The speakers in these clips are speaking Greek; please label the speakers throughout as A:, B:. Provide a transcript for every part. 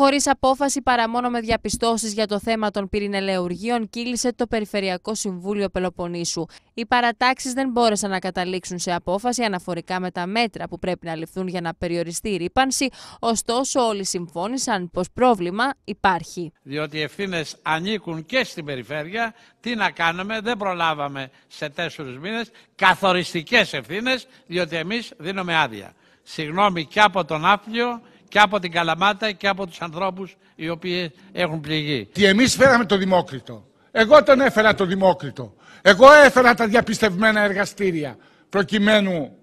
A: Χωρίς απόφαση παρά μόνο με διαπιστώσεις για το θέμα των πυρηνελεουργίων... κύλησε το Περιφερειακό Συμβούλιο Πελοποννήσου. Οι παρατάξεις δεν μπόρεσαν να καταλήξουν σε απόφαση αναφορικά με τα μέτρα που πρέπει να ληφθούν για να περιοριστεί η ρήπανση, ωστόσο όλοι συμφώνησαν πως πρόβλημα υπάρχει.
B: Διότι οι ευθύνες ανήκουν και στην περιφέρεια. Τι να κάνουμε, δεν προλάβαμε σε τέσσερις μήνες καθοριστικές ευθύνες, διότι εμείς δίνουμε άδεια. Συγγνώμη και από τον Άπλιο και από την Καλαμάτα και από τους ανθρώπους οι οποίοι έχουν πληγεί.
C: Και εμείς φέραμε το Δημόκριτο. Εγώ τον έφερα το Δημόκριτο. Εγώ έφερα τα διαπιστευμένα εργαστήρια προκειμένου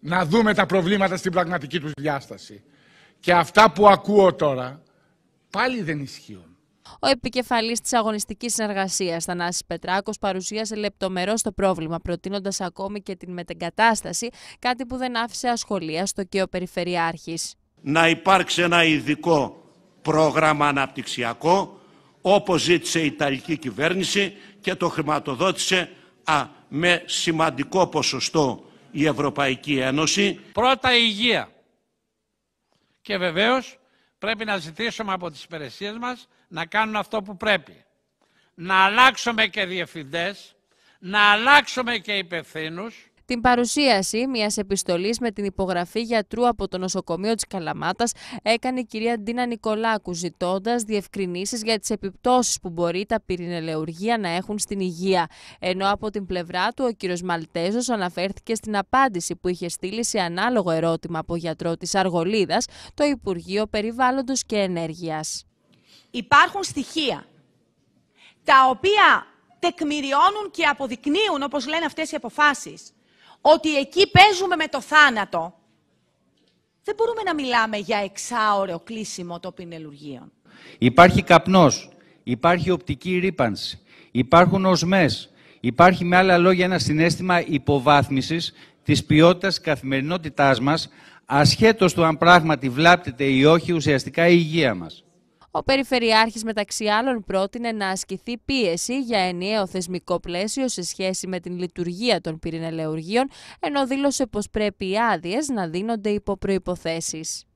C: να δούμε τα προβλήματα στην πραγματική τους διάσταση. Και αυτά που ακούω τώρα πάλι δεν ισχύουν.
A: Ο επικεφαλής της αγωνιστικής συνεργασίας, Θανάσης Πετράκος, παρουσίασε λεπτομερό το πρόβλημα, προτείνοντας ακόμη και την μετεγκατάσταση, κάτι που δεν άφησε ασχολία στο ο Περιφερειάρχη
D: να υπάρξει ένα ειδικό πρόγραμμα αναπτυξιακό, όπως ζήτησε η Ιταλική κυβέρνηση και το χρηματοδότησε α, με σημαντικό ποσοστό η Ευρωπαϊκή Ένωση. Πρώτα η υγεία. Και βεβαίως
B: πρέπει να ζητήσουμε από τις υπηρεσίες μας να κάνουν αυτό που πρέπει. Να αλλάξουμε και διευθυντές, να αλλάξουμε και υπευθύνους,
A: την παρουσίαση μιας επιστολής με την υπογραφή γιατρού από το νοσοκομείο της Καλαμάτας έκανε η κυρία Ντίνα Νικολάκου, ζητώντας διευκρινήσεις για τις επιπτώσεις που μπορεί τα πυρηνελεουργία να έχουν στην υγεία. Ενώ από την πλευρά του, ο κύριος Μαλτέζος αναφέρθηκε στην απάντηση που είχε στείλει σε ανάλογο ερώτημα από γιατρό της Αργολίδας, το Υπουργείο Περιβάλλοντος και Ενέργειας. Υπάρχουν στοιχεία τα οποία τεκμηριώνουν και αποδεικνύουν, όπως λένε αυτές οι αποφάσεις, ότι εκεί παίζουμε με το θάνατο. Δεν μπορούμε να μιλάμε για εξάωρο κλείσιμο των πινελουργίων.
E: Υπάρχει καπνός, υπάρχει οπτική ρήπανση, υπάρχουν οσμές, υπάρχει με άλλα λόγια ένα συνέστημα υποβάθμισης της ποιότητας καθημερινότητάς μας, ασχέτως του αν πράγματι βλάπτεται ή όχι ουσιαστικά η υγεία μας.
A: Ο Περιφερειάρχης μεταξύ άλλων πρότεινε να ασκηθεί πίεση για ενιαίο θεσμικό πλαίσιο σε σχέση με την λειτουργία των πυρηνελεουργείων, ενώ δήλωσε πως πρέπει οι άδειες να δίνονται υπό προϋποθέσεις.